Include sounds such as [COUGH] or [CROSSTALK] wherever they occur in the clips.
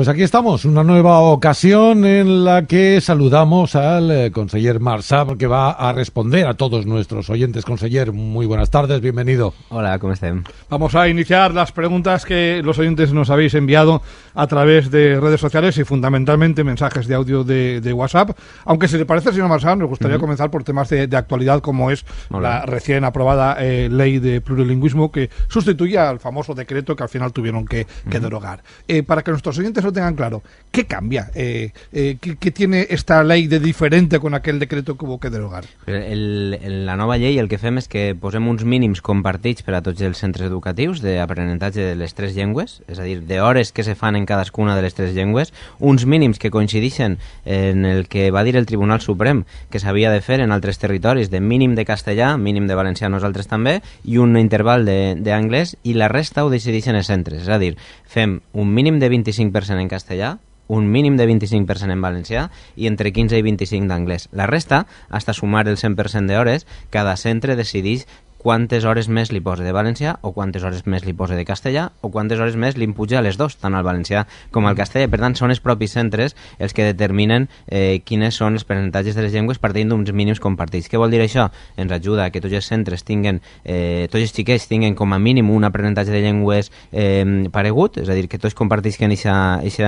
Pues aquí estamos, una nueva ocasión en la que saludamos al Consejero eh, conseller Marsab que va a responder a todos nuestros oyentes. Conseller, muy buenas tardes, bienvenido. Hola, ¿cómo estén? Vamos a iniciar las preguntas que los oyentes nos habéis enviado a través de redes sociales y fundamentalmente mensajes de audio de, WhatsApp. Aunque si le parece, señor Marsab, nos gustaría comenzar por temas de, actualidad como es la recién aprobada eh, ley de plurilingüismo que sustituye al famoso decreto que al final tuvieron que, derogar. Eh, para que nuestros oyentes lo tengan claro. ¿Qué cambia? Eh, eh, ¿qué, ¿qué, tiene esta ley de diferente con aquell decreto que hubo que derogar? El, el, la nova ley, el que fem és que posem uns mínims compartits per a tots els centres educatius aprendizaje de les tres llengües, és a dir, horas que se fan en cadascuna de les tres llengües, uns mínims que coincideixen en el que va dir el Tribunal Suprem que s'havia de fer en altres territoris, de mínim de castellà, mínim de valencià nosaltres també, i un interval inglés, i la resta ho decideixen els centres, és a dir, fem un mínim de 25% en castellà, un mínim de 25% en valencià i entre 15 i 25 d'anglès. La resta, hasta sumar el 100% d'hores, cada centre decideix quantes hores més li posa de valencià o quantes hores més li posa de castellà o quantes hores més li impuja a les dos, tant al valencià com al mm. castellà. Per tant, són els propis centres els que determinen eh, quines són els percentatges de les llengües partint d'uns mínims compartits. Què vol dir això? Ens ajuda a que tots els centres tinguen, eh, tots els xiquets tinguen com a mínim un aprenentatge de llengües eh, paregut, és a dir, que tots compartisquen aquest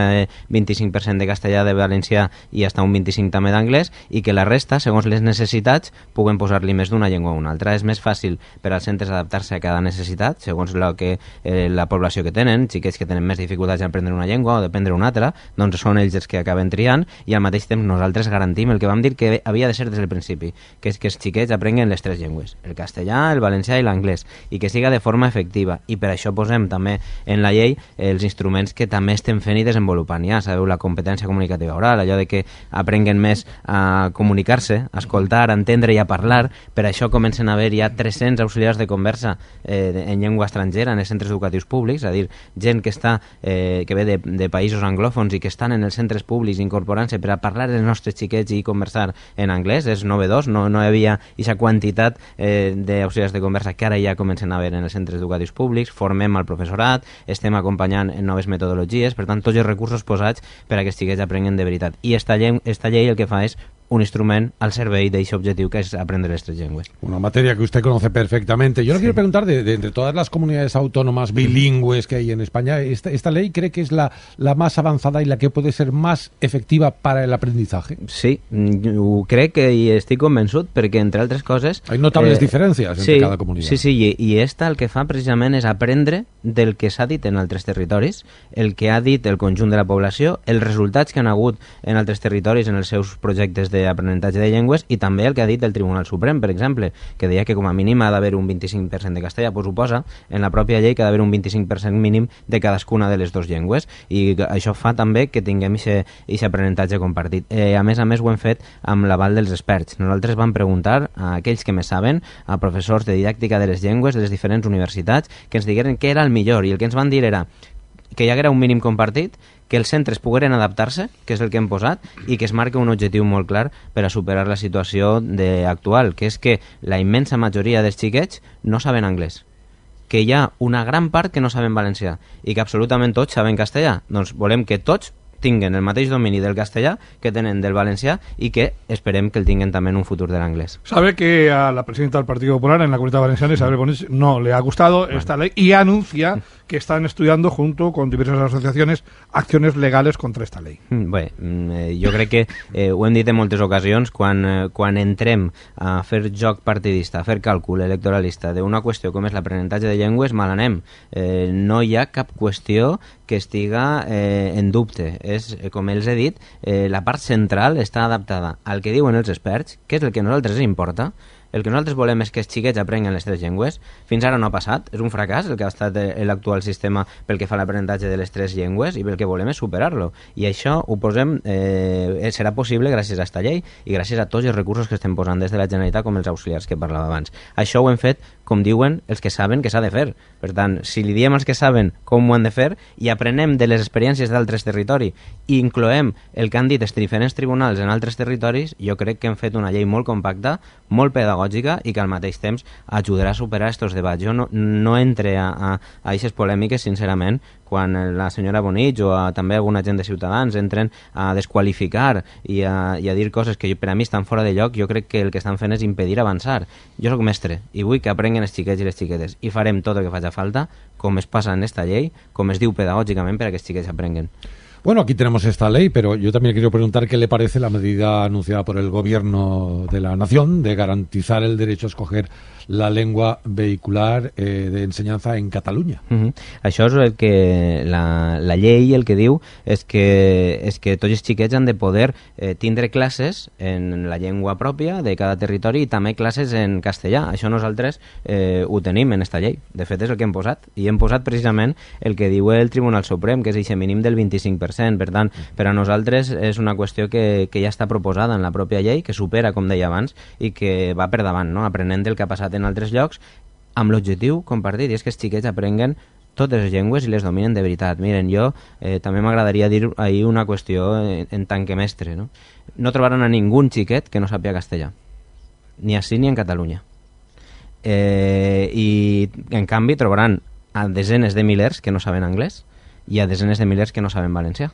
25% de castellà, de valencià i hasta un 25% també d'anglès i que la resta, segons les necessitats, puguen posar-li més d'una llengua a una altra. És més fàcil per als centres adaptar-se a cada necessitat, segons la, que, eh, la població que tenen, xiquets que tenen més dificultats en aprendre una llengua o d'aprendre una altra, doncs són ells els que acaben triant i al mateix temps nosaltres garantim el que vam dir que havia de ser des del principi, que és que els xiquets aprenguen les tres llengües, el castellà, el valencià i l'anglès, i que siga de forma efectiva. I per això posem també en la llei eh, els instruments que també estem fent i desenvolupant ja, sabeu, la competència comunicativa oral, allò de que aprenguen més a comunicar-se, a escoltar, a entendre i a parlar, per això comencen a haver ja 300 nens auxiliars de conversa eh, en llengua estrangera en els centres educatius públics, és a dir, gent que, està, eh, que ve de, de països anglòfons i que estan en els centres públics incorporant-se per a parlar dels nostres xiquets i conversar en anglès, és novedós, no, no hi havia aquesta quantitat eh, d'auxiliars de conversa que ara ja comencen a haver en els centres educatius públics, formem el professorat, estem acompanyant en noves metodologies, per tant, tots els recursos posats per a que els xiquets aprenguin de veritat. I esta llei, esta llei el que fa és un instrument al servei d'aquest objectiu que és aprendre les tres llengües. Una matèria que usted conoce perfectamente. Yo le sí. quiero preguntar, de, de, entre todas las comunidades autónomas bilingües que hay en España, ¿esta, esta ley cree que es la, la, más avanzada y la que puede ser más efectiva para el aprendizaje? Sí, crec que hi estic convençut perquè, entre altres coses... Hay notables eh, diferències entre sí, cada comunitat. Sí, sí, i, i esta el que fa precisament és aprendre del que s'ha dit en altres territoris, el que ha dit el conjunt de la població, els resultats que han hagut en altres territoris en els seus projectes de d'aprenentatge de llengües i també el que ha dit el Tribunal Suprem, per exemple, que deia que com a mínim ha d'haver un 25% de castellà, però suposa en la pròpia llei que ha d'haver un 25% mínim de cadascuna de les dues llengües i això fa també que tinguem aquest aprenentatge compartit. Eh, a més a més ho hem fet amb l'aval dels experts. Nosaltres vam preguntar a aquells que més saben, a professors de didàctica de les llengües de les diferents universitats, que ens digueren què era el millor i el que ens van dir era que hi haguera un mínim compartit, que els centres pogueren adaptar-se, que és el que hem posat, i que es marca un objectiu molt clar per a superar la situació de, actual, que és que la immensa majoria dels xiquets no saben anglès que hi ha una gran part que no saben valencià i que absolutament tots saben castellà. Doncs volem que tots tinguen el mateix domini del castellà que tenen del valencià i que esperem que el tinguen també en un futur de l'anglès. Sabe que a la presidenta del Partit Popular en la Comunitat Valenciana, Isabel Bonich, no le ha gustado bueno. esta ley y anuncia que están estudiando junto con diversas asociaciones acciones legales contra esta ley. Mm, bé, mm, eh, jo crec que eh, ho hem dit en moltes ocasions, quan, eh, quan entrem a fer joc partidista, a fer càlcul electoralista d'una qüestió com és l'aprenentatge de llengües, mal anem. Eh, no hi ha cap qüestió que estiga eh, en dubte. És, eh, com els he dit, eh, la part central està adaptada al que diuen els experts, que és el que a nosaltres ens importa, el que nosaltres volem és que els xiquets aprenguin les tres llengües. Fins ara no ha passat, és un fracàs el que ha estat eh, l'actual sistema pel que fa a l'aprenentatge de les tres llengües i pel que volem és superar-lo. I això ho posem, eh, eh serà possible gràcies a aquesta llei i gràcies a tots els recursos que estem posant des de la Generalitat com els auxiliars que parlava abans. Això ho hem fet com diuen els que saben que s'ha de fer. Per tant, si li diem als que saben com ho han de fer i aprenem de les experiències d'altres territoris i incloem el que han dit els diferents tribunals en altres territoris, jo crec que hem fet una llei molt compacta, molt pedagògica i que al mateix temps ajudarà a superar aquests debats. Jo no, no entre a aquestes polèmiques, sincerament, ...cuando eh, la señora Bonich o también eh, també alguna gent de Ciutadans entren a desqualificar y a, i a dir coses que per a mi estan fora de yo ...yo creo que el que están fent es impedir avançar. Jo sóc mestre i vull que aprenguin els xiquets i les xiquetes ...y farem todo el que faci falta, como es passa en esta ley... ...como es diu pedagógicamente, para que els xiquets Bueno, aquí tenemos esta ley, pero yo también quiero preguntar qué le parece la medida anunciada por el Gobierno de la Nación de garantizar el derecho a escoger la lengua vehicular eh, de enseñanza en Cataluña. Uh -huh. Això és el que la, la llei el que diu és que, és que tots els xiquets han de poder eh, tindre classes en la llengua pròpia de cada territori i també classes en castellà. Això nosaltres eh, ho tenim en aquesta llei. De fet, és el que hem posat. I hem posat precisament el que diu el Tribunal Suprem, que és aquest mínim del 25%. Per tant, mm. per a nosaltres és una qüestió que, que ja està proposada en la pròpia llei, que supera, com deia abans, i que va per davant, no? aprenent del que ha passat en en altres llocs amb l'objectiu compartit i és que els xiquets aprenguen totes les llengües i les dominen de veritat. Miren, jo eh, també m'agradaria dir ahir una qüestió en, en tant que mestre. No? no trobaran a ningú xiquet que no sàpiga castellà, ni ací ni en Catalunya. Eh, I, en canvi, trobaran a desenes de milers que no saben anglès i a desenes de milers que no saben valencià.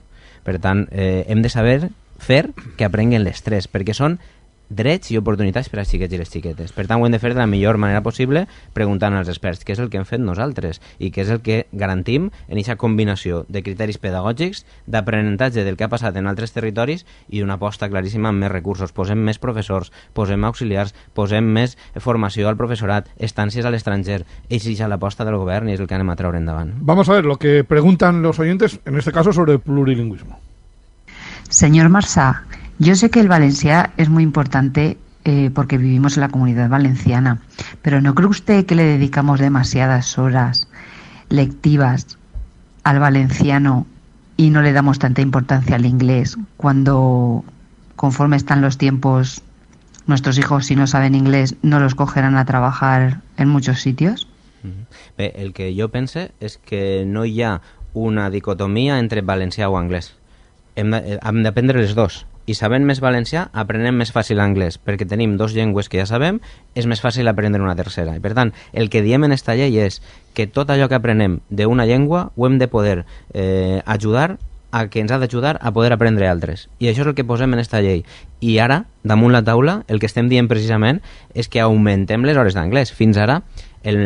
Per tant, eh, hem de saber fer que aprenguen les tres, perquè són drets i oportunitats per als xiquets i les xiquetes. Per tant, ho hem de fer de la millor manera possible preguntant als experts què és el que hem fet nosaltres i què és el que garantim en aquesta combinació de criteris pedagògics, d'aprenentatge del que ha passat en altres territoris i una aposta claríssima amb més recursos. Posem més professors, posem auxiliars, posem més formació al professorat, estàncies a l'estranger. Així és l'aposta del govern i és el que anem a treure endavant. Vamos a ver lo que preguntan los oyentes, en este caso sobre plurilingüismo. Señor Marsá, Yo sé que el valenciano es muy importante eh, porque vivimos en la comunidad valenciana, pero ¿no cree usted que le dedicamos demasiadas horas lectivas al valenciano y no le damos tanta importancia al inglés cuando, conforme están los tiempos, nuestros hijos, si no saben inglés, no los cogerán a trabajar en muchos sitios? El que yo pensé es que no ya una dicotomía entre valenciano o inglés. Eh, han de, dos. i sabent més valencià aprenem més fàcil anglès, perquè tenim dos llengües que ja sabem, és més fàcil aprendre una tercera. I per tant, el que diem en esta llei és que tot allò que aprenem d'una llengua ho hem de poder eh, ajudar a que ens ha d'ajudar a poder aprendre altres. I això és el que posem en esta llei. I ara, damunt la taula, el que estem dient precisament és que augmentem les hores d'anglès. Fins ara, el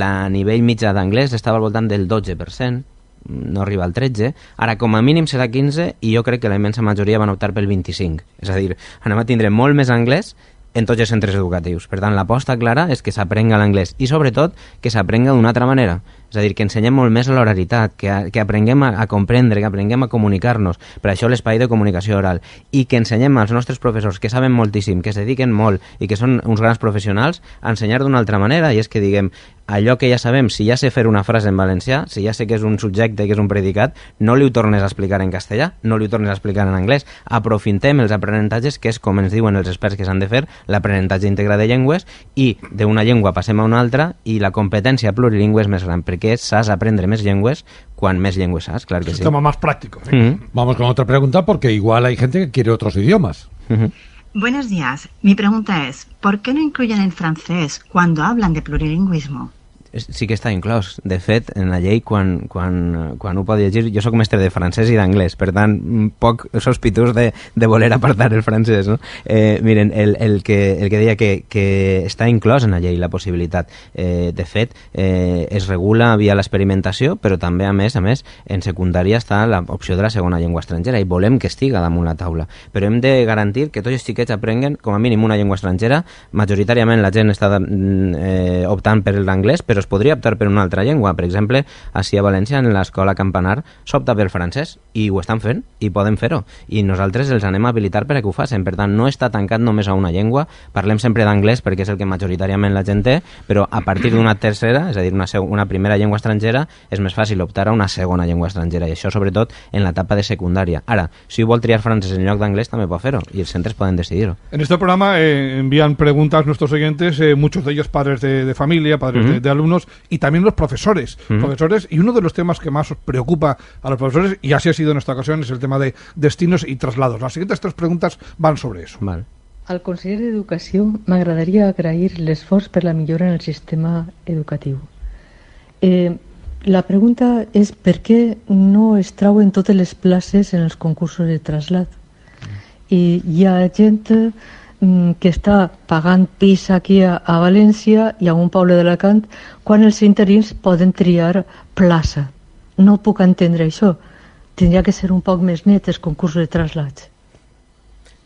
la nivell mitjà d'anglès estava al voltant del 12%, no arriba al 13, ara com a mínim serà 15 i jo crec que la immensa majoria van optar pel 25. És a dir, anem a tindre molt més anglès en tots els centres educatius. Per tant, l'aposta clara és que s'aprenga l'anglès i, sobretot, que s'aprenga d'una altra manera. És a dir, que ensenyem molt més l'oralitat, que, que aprenguem a, a comprendre, que aprenguem a comunicar-nos. Per això l'espai de comunicació oral. I que ensenyem als nostres professors, que saben moltíssim, que es dediquen molt i que són uns grans professionals, a ensenyar d'una altra manera. I és que diguem, allò que ja sabem, si ja sé fer una frase en valencià, si ja sé que és un subjecte, que és un predicat, no li ho tornes a explicar en castellà, no li ho tornes a explicar en anglès. Aprofintem els aprenentatges, que és com ens diuen els experts que s'han de fer, l'aprenentatge íntegre de llengües, i d'una llengua passem a una altra, i la competència plurilingüe és més gran, perquè saps aprendre més llengües quan més llengües saps, clar que sí. Como més pràctic. ¿eh? Mm -hmm. Vamos con otra pregunta porque igual hay gente que quiere otros idiomas. Mm -hmm. Buenos días. Mi pregunta es, ¿por qué no incluyen el francés cuando hablan de plurilingüismo? sí que està inclòs. De fet, en la llei, quan, quan, quan ho pot llegir, jo sóc mestre de francès i d'anglès, per tant, poc sospitós de, de voler apartar el francès. No? Eh, miren, el, el, que, el que deia que, que està inclòs en la llei la possibilitat. Eh, de fet, eh, es regula via l'experimentació, però també, a més, a més, en secundària està l'opció de la segona llengua estrangera i volem que estiga damunt la taula. Però hem de garantir que tots els xiquets aprenguen, com a mínim, una llengua estrangera. Majoritàriament la gent està mm, eh, optant per l'anglès, però però es podria optar per una altra llengua. Per exemple, així a València, en l'escola Campanar, s'opta pel francès, i ho estan fent, i poden fer-ho. I nosaltres els anem a habilitar perquè ho facin. Per tant, no està tancat només a una llengua. Parlem sempre d'anglès perquè és el que majoritàriament la gent té, però a partir d'una tercera, és a dir, una, una primera llengua estrangera, és més fàcil optar a una segona llengua estrangera, i això sobretot en l'etapa de secundària. Ara, si vol triar francès en lloc d'anglès, també pot fer-ho, i els centres poden decidir-ho. En este programa eh, preguntes preguntas nuestros oyentes, eh, muchos de ellos padres de, de familia, padres mm -hmm. de, de alumnes, y también los profesores. profesores y uno de los temas que más os preocupa a los profesores, y así ha sido en esta ocasión, es el tema de destinos y traslados. Las siguientes tres preguntas van sobre eso. Vale. Al me d'Educació m'agradaria el esfuerzo para la mejora en el sistema educativo eh, la pregunta es ¿por qué no es trauen totes les places en los concursos de traslado? y mm. ya gente Mm, que està pagant pis aquí a, a València i a un poble d'Alacant quan els interins poden triar plaça. No puc entendre això. Tindria que ser un poc més net els concursos de traslats.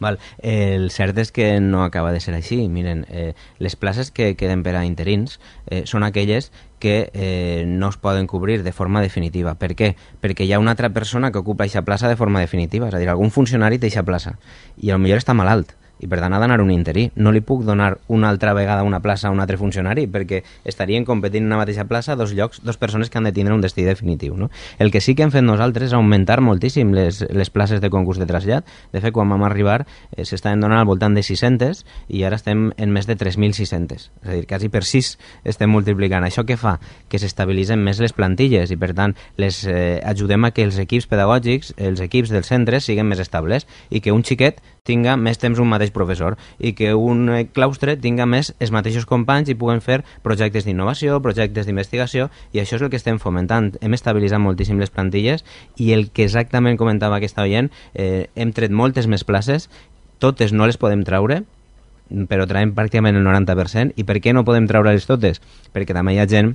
Val. Eh, el cert és que no acaba de ser així. Miren, eh, les places que queden per a interins eh, són aquelles que eh, no es poden cobrir de forma definitiva. Per què? Perquè hi ha una altra persona que ocupa aquesta plaça de forma definitiva, és a dir, algun funcionari té aquesta plaça i potser està malalt i per tant ha d'anar un interí. No li puc donar una altra vegada una plaça a un altre funcionari perquè estarien competint en una mateixa plaça dos llocs, dos persones que han de tindre un destí definitiu. No? El que sí que hem fet nosaltres és augmentar moltíssim les, les places de concurs de trasllat. De fet, quan vam arribar eh, s'estaven donant al voltant de 600 i ara estem en més de 3.600. És a dir, quasi per 6 estem multiplicant. Això què fa? Que s'estabilitzen més les plantilles i, per tant, les eh, ajudem a que els equips pedagògics, els equips dels centres, siguin més estables i que un xiquet tinga més temps un mateix professor i que un eh, claustre tinga més els mateixos companys i puguen fer projectes d'innovació, projectes d'investigació i això és el que estem fomentant. Hem estabilitzat moltíssim les plantilles i el que exactament comentava aquesta oient, eh, hem tret moltes més places, totes no les podem traure, però traiem pràcticament el 90% i per què no podem traure-les totes? Perquè també hi ha gent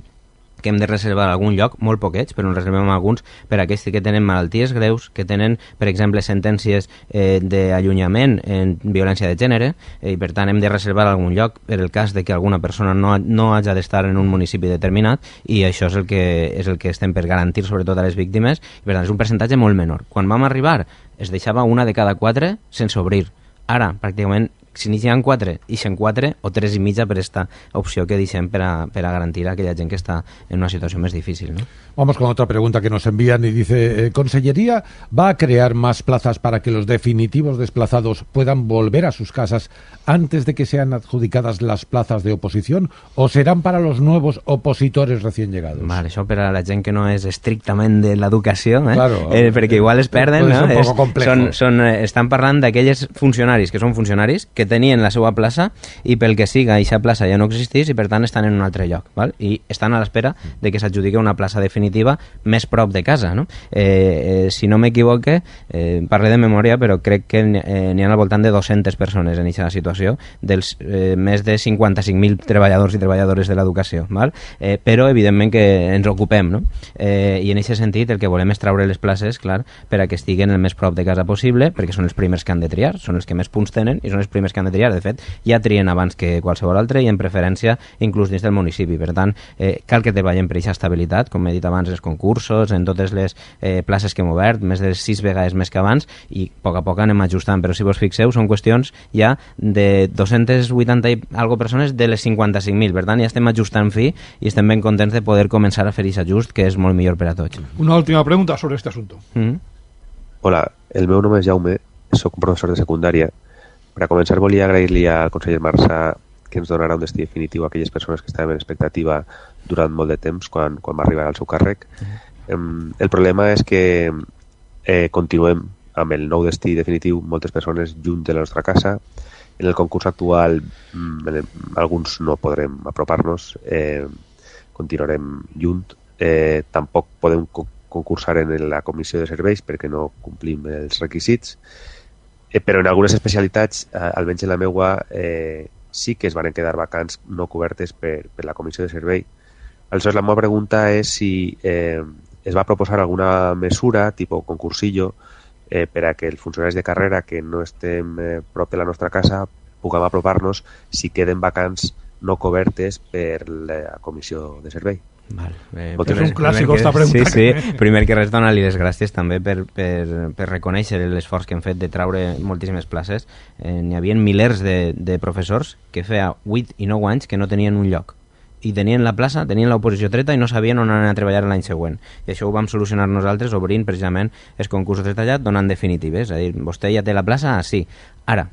que hem de reservar algun lloc, molt poquets, però en reservem alguns per a aquells que tenen malalties greus, que tenen, per exemple, sentències eh, d'allunyament en violència de gènere, eh, i per tant hem de reservar algun lloc per el cas de que alguna persona no, no hagi d'estar en un municipi determinat, i això és el que, és el que estem per garantir, sobretot a les víctimes, i per tant és un percentatge molt menor. Quan vam arribar es deixava una de cada quatre sense obrir. Ara, pràcticament, ...se inician cuatro y se encuentran... o tres y media pero esta opción que dicen... ...para a garantir a aquella gente que está... en una situación más difícil. Vamos con otra pregunta que nos envían y dice, eh, ¿Consellería va a crear más plazas para que los definitivos desplazados puedan volver a sus casas antes de que sean adjudicadas las plazas de oposición o serán para los nuevos opositores recién llegados? Vale, eso para la gente que no es ...estrictamente de educación, eh? Claro, [LAUGHS] eh, perquè igual es eh, perden, no? Un poco complejo. son, son, eh, estan funcionarios... que son funcionarios... que tenien la seva plaça i pel que siga aquesta plaça ja no existeix i per tant estan en un altre lloc val? i estan a l'espera de que s'adjudiqui una plaça definitiva més prop de casa. No? Eh, eh, si no m'equivoque, eh, parlo de memòria però crec que n'hi eh, ha al voltant de 200 persones en aquesta situació dels eh, més de 55.000 treballadors i treballadores de l'educació. Eh, però evidentment que ens ocupem no? eh, i en aquest sentit el que volem és treure les places clar, per a que estiguen el més prop de casa possible perquè són els primers que han de triar, són els que més punts tenen i són els primers primers que han de triar. De fet, ja trien abans que qualsevol altre i en preferència inclús dins del municipi. Per tant, eh, cal que treballem per aquesta estabilitat, com he dit abans, els concursos, en totes les eh, places que hem obert, més de sis vegades més que abans, i a poc a poc anem ajustant. Però si vos fixeu, són qüestions ja de 280 i algo persones de les 55.000. Per tant, ja estem ajustant fi i estem ben contents de poder començar a fer aquest ajust, que és molt millor per a tots. Una última pregunta sobre aquest asunto. Mm -hmm. Hola, el meu nom és Jaume, sóc professor de secundària per a començar, volia agrair-li al conseller Marçà que ens donarà un destí definitiu a aquelles persones que estaven en expectativa durant molt de temps quan, quan va arribar al seu càrrec. Mm. El problema és que eh, continuem amb el nou destí definitiu, moltes persones junt de la nostra casa. En el concurs actual mm, alguns no podrem apropar-nos, eh, continuarem junt. Eh, tampoc podem concursar en la comissió de serveis perquè no complim els requisits Eh, però en algunes especialitats, eh, almenys en la meua, eh, sí que es van quedar vacants no cobertes per, per la comissió de servei. Aleshores, la meva pregunta és si eh, es va proposar alguna mesura, tipus concursillo, eh, per a que els funcionaris de carrera que no estem eh, prop de la nostra casa puguem apropar-nos si queden vacants no cobertes per la comissió de servei. Val. Eh, és primer, un clàssic, costa preguntar. Sí, sí. Primer que res, donar-li les gràcies també per, per, per reconèixer l'esforç que hem fet de traure moltíssimes places. Eh, N'hi havia milers de, de professors que feia 8 i 9 anys que no tenien un lloc i tenien la plaça, tenien l'oposició treta i no sabien on anar a treballar l'any següent. I això ho vam solucionar nosaltres obrint precisament el concurs de tallat donant definitives. És a dir, vostè ja té la plaça, ah, sí. Ara,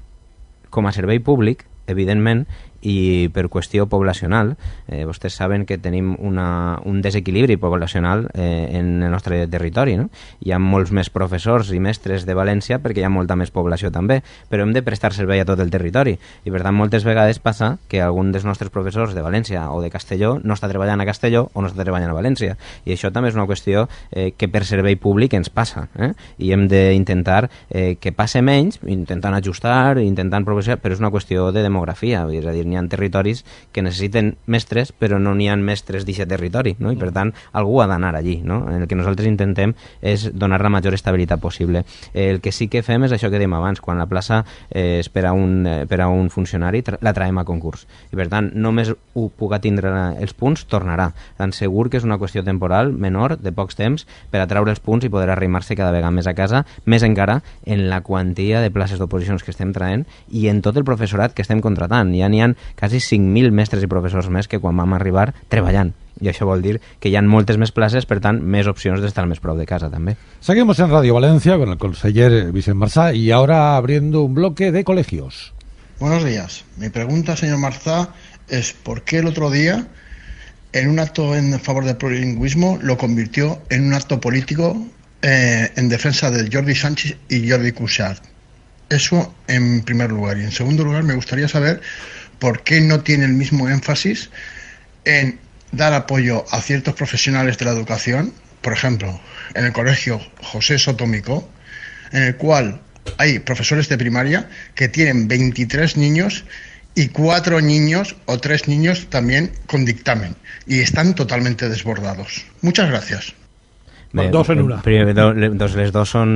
com a servei públic, evidentment, i per qüestió poblacional. Eh, vostès saben que tenim una, un desequilibri poblacional eh, en el nostre territori. No? Hi ha molts més professors i mestres de València perquè hi ha molta més població també, però hem de prestar servei a tot el territori. I per tant, moltes vegades passa que algun dels nostres professors de València o de Castelló no està treballant a Castelló o no està treballant a València. I això també és una qüestió eh, que per servei públic ens passa. Eh? I hem d'intentar eh, que passe menys, intentant ajustar, intentant progressar, però és una qüestió de democràcia demografia, és a dir, n'hi ha territoris que necessiten mestres, però no n'hi ha mestres d'aquest territori, no? i per mm. tant algú ha d'anar allí. No? El que nosaltres intentem és donar la major estabilitat possible. El que sí que fem és això que dèiem abans, quan la plaça eh, és per a un, eh, per a un funcionari, la traem a concurs. I per tant, només ho puga tindre els punts, tornarà. Tan segur que és una qüestió temporal, menor, de pocs temps, per atraure els punts i poder arrimar-se cada vegada més a casa, més encara en la quantia de places d'oposicions que estem traent i en tot el professorat que estem contratan. Ja n'hi han quasi 5.000 mestres y profesores mes que quan a arribar treballant i això vol dir que ya en moltes més places, per mes opciones de estar mes prou de casa también. Seguimos en Radio Valencia con el conseller Vicente Marzá y ahora abriendo un bloque de colegios. Buenos días. Mi pregunta, señor Marzá, es por qué el otro día, en un acto en favor del plurilingüismo, lo convirtió en un acto político eh, en defensa de Jordi Sánchez y Jordi Cuixart. Eso en primer lugar. Y en segundo lugar, me gustaría saber por qué no tiene el mismo énfasis en dar apoyo a ciertos profesionales de la educación, por ejemplo, en el colegio José Sotómico, en el cual hay profesores de primaria que tienen 23 niños y cuatro niños o tres niños también con dictamen y están totalmente desbordados. Muchas gracias. dos en una. Primer, do, dos, les dos són,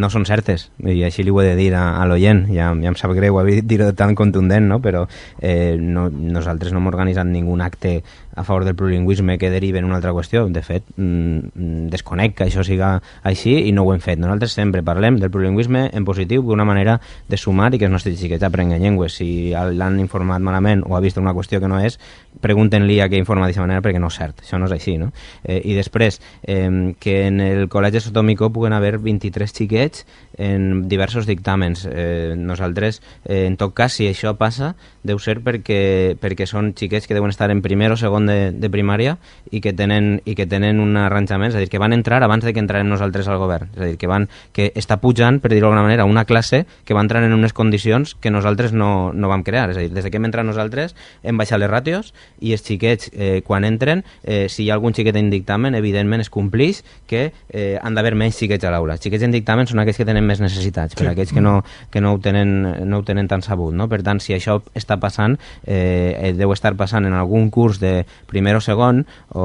no són certes, i així li ho he de dir a, a l'oient. Ja, ja em sap greu dir dit-ho tan contundent, no? però eh, no, nosaltres no hem organitzat ningun acte a favor del plurilingüisme que deriva en una altra qüestió. De fet, mm, mm, desconec que això siga així i no ho hem fet. Nosaltres sempre parlem del plurilingüisme en positiu d'una manera de sumar i que els nostres xiquets aprenguen llengües. Si l'han informat malament o ha vist una qüestió que no és, pregunten-li a què informa d'aquesta manera perquè no és cert. Això no és així, no? Eh, I després, eh, que en el col·legi Sotomico puguen haver 23 xiquets en diversos dictàmens. Eh, nosaltres, eh, en tot cas, si això passa, deu ser perquè, perquè són xiquets que deuen estar en primer o segon segon de, de primària i que, tenen, i que tenen un arranjament, és a dir, que van entrar abans de que entrarem nosaltres al govern, és a dir, que, van, que està pujant, per dir-ho d'alguna manera, una classe que va entrar en unes condicions que nosaltres no, no vam crear, és a dir, des que hem entrat nosaltres hem baixat les ràtios i els xiquets eh, quan entren, eh, si hi ha algun xiquet en dictamen, evidentment es complix que eh, han d'haver menys xiquets a l'aula. xiquets en dictamen són aquells que tenen més necessitats, sí. per aquells que no, que no ho tenen, no ho tenen tan sabut, no? Per tant, si això està passant, eh, eh deu estar passant en algun curs de, primer o segon o,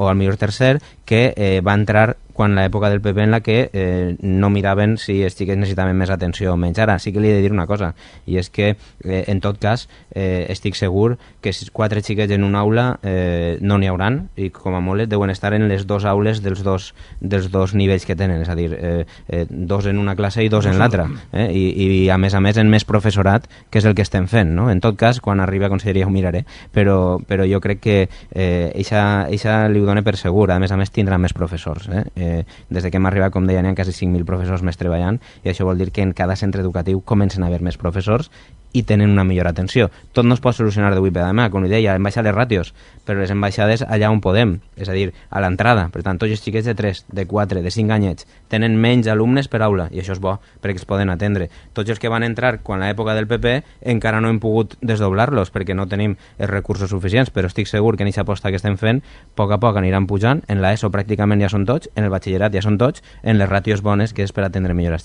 o al millor tercer que eh, va entrar quan l'època del PP en la que eh, no miraven si els xiquets necessitaven més atenció o menys. Ara, sí que li he de dir una cosa, i és que, eh, en tot cas, eh, estic segur que quatre xiquets en una aula eh, no n'hi hauran, i com a molt deuen estar en les dues aules dels dos, dels dos nivells que tenen, és a dir, eh, eh, dos en una classe i dos en l'altra, eh? I, i a més a més en més professorat, que és el que estem fent. No? En tot cas, quan arribi a conselleria ho miraré, però, però jo crec que eh, eixa, eixa li ho dona per segur. A més a més, tindrà més professors. Eh? Eh, des de que hem arribat, com deia, hi ha quasi 5.000 professors més treballant i això vol dir que en cada centre educatiu comencen a haver més professors i tenen una millor atenció. Tot no es pot solucionar de 8 per demà, com li deia, hem baixat les ràtios, però les hem allà on podem, és a dir, a l'entrada. Per tant, tots els xiquets de 3, de 4, de 5 anyets tenen menys alumnes per aula, i això és bo, perquè es poden atendre. Tots els que van entrar quan l'època del PP encara no hem pogut desdoblar-los, perquè no tenim els recursos suficients, però estic segur que en aquesta aposta que estem fent, a poc a poc aniran pujant, en l'ESO prácticamente ya son són en el bachillerato ya son touch en les ratios bones que espera tener atendre millor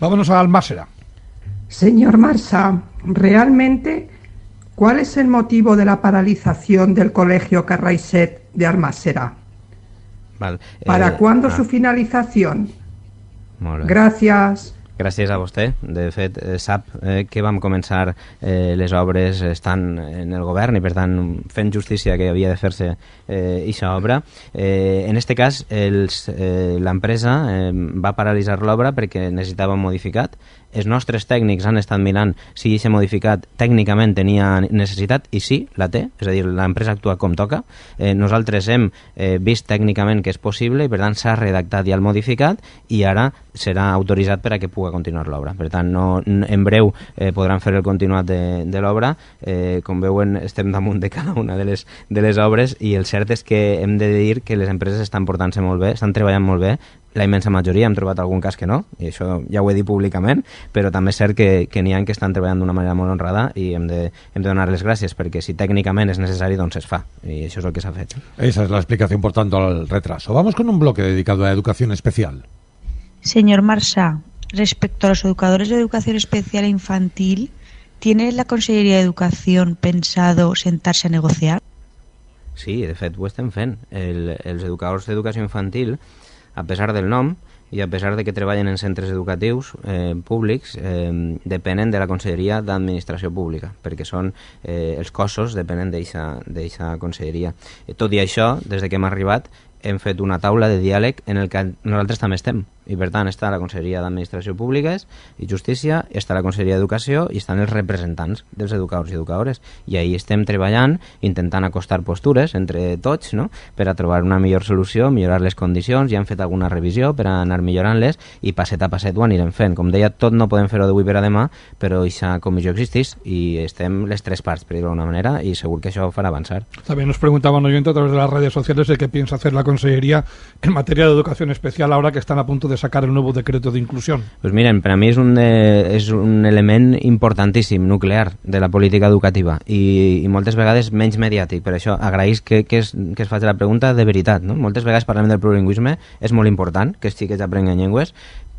Vámonos a Almásera. Señor Marsa, realmente, ¿cuál es el motivo de la paralización del colegio Carraiset de Almásera? ¿Para eh, cuándo ah. su finalización? Gracias. Gràcies a vostè. De fet, eh, sap eh, que vam començar eh, les obres estant en el govern i, per tant, fent justícia que havia de fer-se eh, obra. Eh, en aquest cas, eh, l'empresa eh, eh, va paralitzar l'obra perquè necessitava un modificat els nostres tècnics han estat mirant si s'ha modificat tècnicament tenia necessitat i sí, la té, és a dir, l'empresa actua com toca. Eh, nosaltres hem eh, vist tècnicament que és possible i per tant s'ha redactat i el modificat i ara serà autoritzat per a que pugui continuar l'obra. Per tant, no, en breu eh, podran fer el continuat de, de l'obra. Eh, com veuen, estem damunt de cada una de les, de les obres i el cert és que hem de dir que les empreses estan portant-se molt bé, estan treballant molt bé, la immensa majoria, hem trobat algun cas que no, i això ja ho he dit públicament, però també és cert que, que n'hi ha que estan treballant d'una manera molt honrada i hem de, hem de donar les gràcies, perquè si tècnicament és necessari, doncs es fa, i això és el que s'ha fet. Esa es la explicación, por tanto, al retraso. Vamos con un bloque dedicado a educación especial. Señor Marsá, respecto a los educadores de educación especial e infantil, ¿tiene la Consellería de Educación pensado sentarse a negociar? Sí, de fet ho estem fent. El, els educadors d'educació infantil a pesar del nom i a pesar de que treballen en centres educatius eh, públics, eh, depenen de la Conselleria d'Administració Pública, perquè són eh, els cossos depenen d'aquesta conselleria. Eh, tot i això, des de que hem arribat, hem fet una taula de diàleg en el que nosaltres també estem i per tant està la Conselleria d'Administració Públiques i Justícia, està la Conselleria d'Educació i estan els representants dels educadors i educadores i ahir estem treballant intentant acostar postures entre tots no? per a trobar una millor solució, millorar les condicions, ja hem fet alguna revisió per a anar millorant-les i passet a passet ho anirem fent. Com deia, tot no podem fer-ho d'avui per a demà, però aquesta comissió existeix i estem les tres parts, per dir-ho d'alguna manera, i segur que això farà avançar. També nos preguntaban oyentes a través de les redes sociales de què pensa fer la Conselleria en matèria d'educació especial ara que estan a punt de sacar el nuevo decreto de inclusión? Pues miren, para mí es un, eh, es un element importantíssim, nuclear, de la política educativa i, i moltes vegades menys mediàtic. Per això agraïs que, que, es, que es faci la pregunta de veritat. No? Moltes vegades parlem del plurilingüisme, és molt important que els xiquets aprenguin llengües,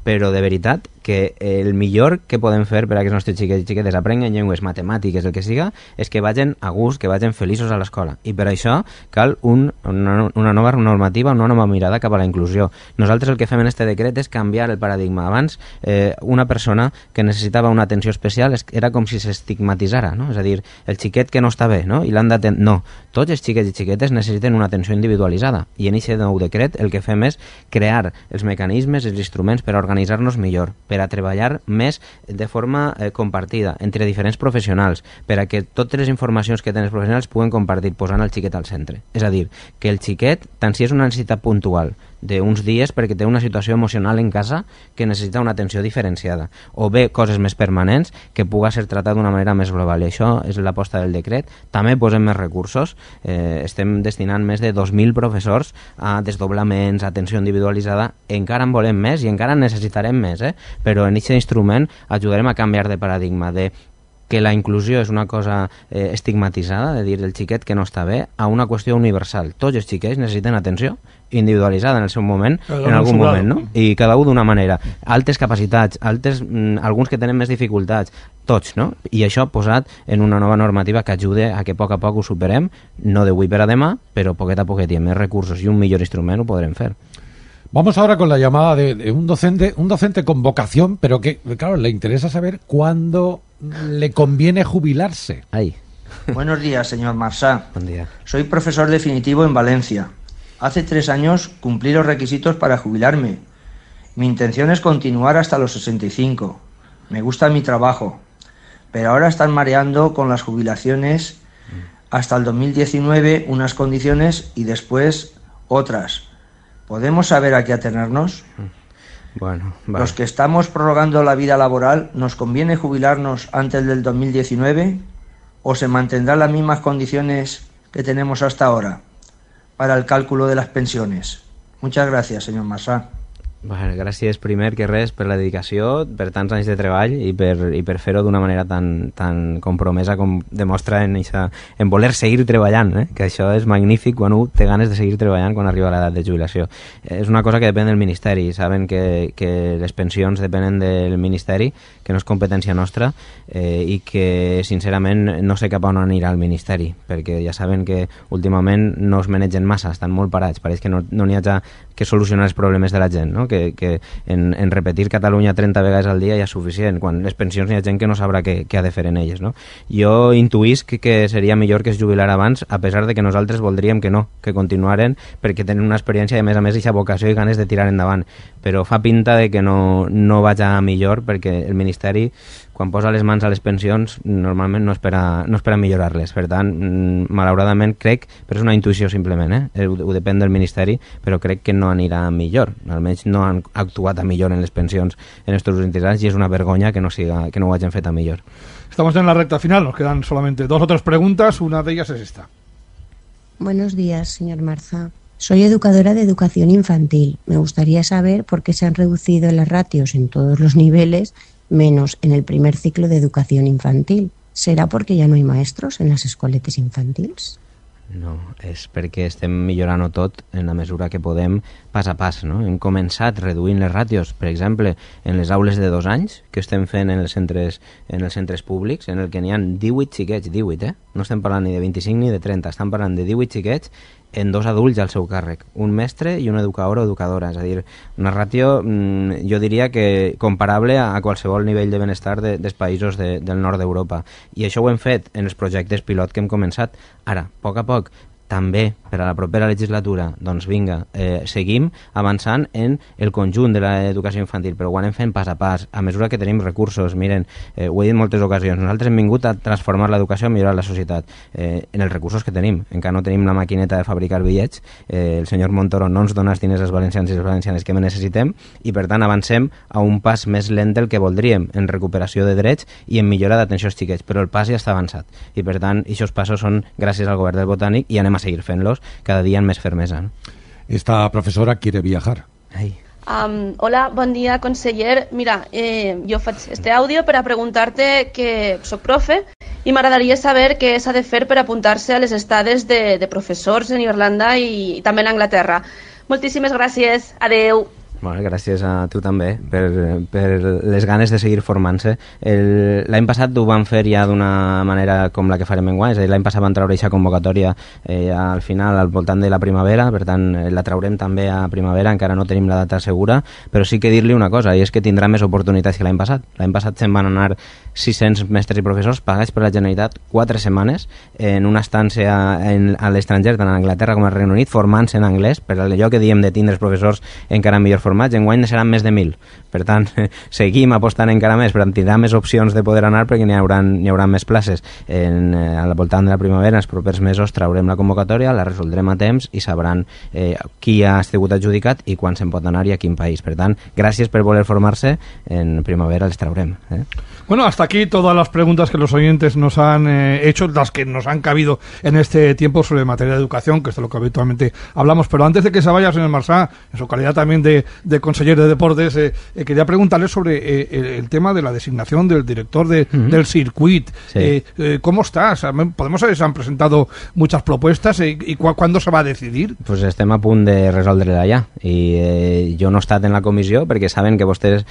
però de veritat que el millor que podem fer per a que els nostres xiquets i xiquetes aprenguin llengües matemàtiques, el que siga, és que vagin a gust, que vagin feliços a l'escola. I per això cal un, una, una nova normativa, una nova mirada cap a la inclusió. Nosaltres el que fem en este decret és canviar el paradigma. Abans, eh, una persona que necessitava una atenció especial era com si s'estigmatitzara, no? És a dir, el xiquet que no està bé, no? I l'han d'atendre. No, tots els xiquets i xiquetes necessiten una atenció individualitzada. I en aquest nou decret el que fem és crear els mecanismes, els instruments per organitzar organitzar-nos millor, per a treballar més de forma eh, compartida entre diferents professionals, per a que totes les informacions que tenen els professionals puguen compartir posant el xiquet al centre. És a dir, que el xiquet, tant si és una necessitat puntual d'uns dies perquè té una situació emocional en casa que necessita una atenció diferenciada o bé coses més permanents que puga ser tratat d'una manera més global i això és l'aposta del decret. També posem més recursos, eh, estem destinant més de 2.000 professors a desdoblaments, a atenció individualitzada, encara en volem més i encara necessitarem més, eh? però en aquest instrument ajudarem a canviar de paradigma, de que la inclusió és una cosa eh, estigmatitzada, de dir el xiquet que no està bé, a una qüestió universal. Tots els xiquets necessiten atenció individualitzada en el seu moment, cada en algun moment, no? I cada un d'una manera. Altes capacitats, altes, mm, alguns que tenen més dificultats, tots, no? I això posat en una nova normativa que ajude a que a poc a poc ho superem, no d'avui per a demà, però poquet a poquet i amb més recursos i un millor instrument ho podrem fer. Vamos ahora con la llamada de, un docente, un docente con vocación, pero que, claro, le interesa saber cuándo le conviene jubilarse. Ahí. [LAUGHS] Buenos días, señor Marsá. Buen día. Soy profesor definitivo en Valencia. Hace tres años cumplí los requisitos para jubilarme. Mi intención es continuar hasta los 65. Me gusta mi trabajo. Pero ahora están mareando con las jubilaciones mm. hasta el 2019 unas condiciones y después otras ¿Podemos saber a qué atenernos? Mm. Bueno, Los que estamos prorrogando la vida laboral, ¿nos conviene jubilarnos antes del 2019 o se mantendrán las mismas condiciones que tenemos hasta ahora para el cálculo de las pensiones? Muchas gracias, señor Massá. Bueno, gràcies primer que res per la dedicació, per tants anys de treball i per, i per fer-ho d'una manera tan, tan compromesa com demostra en, eixa, en voler seguir treballant, eh? que això és magnífic quan un té ganes de seguir treballant quan arriba l'edat de jubilació. És una cosa que depèn del Ministeri, saben que, que les pensions depenen del Ministeri, que no és competència nostra eh, i que sincerament no sé cap on anirà el Ministeri, perquè ja saben que últimament no es manegen massa, estan molt parats, pareix que no n'hi no ha ja que solucionar els problemes de la gent, no? que, que en, en repetir Catalunya 30 vegades al dia ja és suficient, quan les pensions hi ha gent que no sabrà què, què ha de fer en elles. No? Jo intuïsc que seria millor que es jubilar abans, a pesar de que nosaltres voldríem que no, que continuaren, perquè tenen una experiència i a més a més aquesta vocació i ganes de tirar endavant però fa pinta de que no, no vaig a millor perquè el Ministeri, quan posa les mans a les pensions, normalment no espera, no espera millorar-les. Per tant, mm, malauradament crec, però és una intuïció simplement, eh? eh? ho, ho depèn del Ministeri, però crec que no anirà a millor. Almenys no han actuat a millor en les pensions en aquests últims anys i és una vergonya que no, siga, que no ho hagin fet a millor. Estamos en la recta final, nos quedan solamente dos o tres preguntas, una de ellas es esta. Buenos días, señor Marza. Soy educadora de educación infantil. Me gustaría saber por qué se han reducido las ratios en todos los niveles, menos en el primer ciclo de educación infantil. ¿Será porque ya no hay maestros en las escoletes infantils? No, és perquè estem millorant-ho tot en la mesura que podem pas a pas. No? Hem començat reduint les ràtios, per exemple, en les aules de dos anys que estem fent en els centres, en els centres públics, en el que n'hi ha 18 xiquets, 18, eh? No estem parlant ni de 25 ni de 30, estan parlant de 18 xiquets en dos adults al seu càrrec, un mestre i una educadora o educadora, és a dir, una ràtio mm, jo diria que comparable a qualsevol nivell de benestar de, dels països de, del nord d'Europa. I això ho hem fet en els projectes pilot que hem començat. Ara, a poc a poc, també per a la propera legislatura, doncs vinga, eh, seguim avançant en el conjunt de l'educació infantil, però ho anem fent pas a pas, a mesura que tenim recursos. Miren, eh, ho he dit moltes ocasions, nosaltres hem vingut a transformar l'educació, a millorar la societat, eh, en els recursos que tenim. Encara no tenim la maquineta de fabricar bitllets, eh, el senyor Montoro no ens dona els diners als valencians i les valencianes que necessitem, i per tant avancem a un pas més lent del que voldríem, en recuperació de drets i en millora d'atenció als xiquets, però el pas ja està avançat, i per tant, aquests passos són gràcies al govern del Botànic i anem a seguir fent-los cada dia amb més fermesa. No? Esta professora quiere viajar. Ai. Um, hola, bon dia, conseller. Mira, eh, jo faig este àudio per a preguntar-te que sóc profe i m'agradaria saber què s'ha de fer per apuntar-se a les estades de, de professors en Irlanda i, i també en Anglaterra. Moltíssimes gràcies. Adeu. Bueno, gràcies a tu també per, per les ganes de seguir formant-se. L'any passat ho vam fer ja d'una manera com la que farem en guany, és a dir, l'any passat vam treure aquesta convocatòria eh, al final, al voltant de la primavera, per tant eh, la traurem també a primavera, encara no tenim la data segura, però sí que dir-li una cosa, i és que tindrà més oportunitats que l'any passat. L'any passat se'n van anar 600 mestres i professors pagats per la Generalitat 4 setmanes en una estància en, a l'estranger, tant a Anglaterra com al Regne Unit, formant-se en anglès, per allò que diem de tindre els professors encara millor formats en wine será seran més de 1.000. Per tant, [LAUGHS] seguim apostant encara mes, però tindrà més opcions de poder anar perquè ni haurà, ni haurà més places. En, eh, al de la primavera, els propers mesos, traurem la convocatoria, la resoldrem a temps i sabran eh, qui ha judicat adjudicat i quan se'n pot anar i a quin país. Per tant, gràcies per voler formarse, en primavera els traurem. Eh? Bueno, hasta aquí todas las preguntas que los oyentes nos han eh, hecho, las que nos han cabido en este tiempo sobre materia de educación, que es de lo que habitualmente hablamos. Pero antes de que se vaya, señor Marsá, en su calidad también de, de consejero de deportes, eh, eh, quería preguntarle sobre eh, el, tema de la designación del director del circuit. ¿Cómo estás? ¿Podemos saber si han presentado muchas propuestas y cuándo se va a decidir? Pues este a punt de resolverla ya y yo no he en la comisión porque saben que ustedes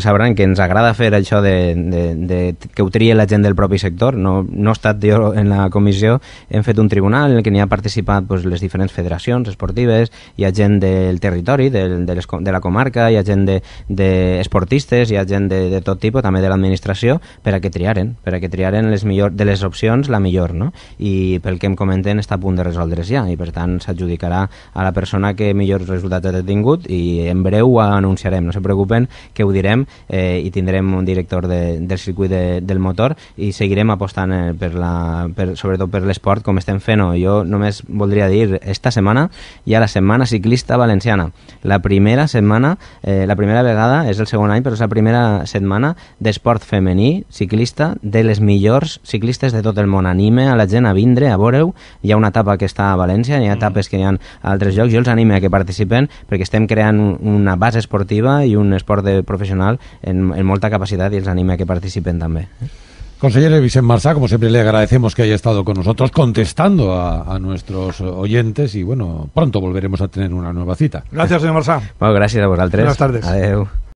sabrán que en agrada fer ha hecho de, que utilice la gente del propio sector. No, no he en la comisión fe de un tribunal en el que ni ha participado pues, las diferentes federaciones esportives, y ha del territorio del, de de la comarca, hi ha gent d'esportistes, de, de hi ha gent de, de tot tipus, també de l'administració, per a que triaren, per a que triaren les millor, de les opcions la millor, no? I pel que em comenten està a punt de resoldre's ja, i per tant s'adjudicarà a la persona que millors resultats ha tingut i en breu ho anunciarem, no se preocupen que ho direm eh, i tindrem un director de, del circuit de, del motor i seguirem apostant eh, per la, per, sobretot per l'esport com estem fent-ho. Jo només voldria dir, esta setmana hi ha la setmana ciclista valenciana, la primera setmana setmana, eh, la primera vegada, és el segon any, però és la primera setmana d'esport femení ciclista de les millors ciclistes de tot el món. Anime a la gent a vindre, a veure-ho. Hi ha una etapa que està a València, hi ha mm. etapes que hi ha a altres llocs. Jo els anime a que participen perquè estem creant una base esportiva i un esport de professional en, en molta capacitat i els anime a que participen també. Eh? Consejero Vicente Marsá, como siempre le agradecemos que haya estado con nosotros contestando a, nuestros oyentes y bueno, pronto volveremos a tener una nueva cita. Gracias, señor Marsá. Bueno, gracias a vosotros. Buenas tardes. Adiós.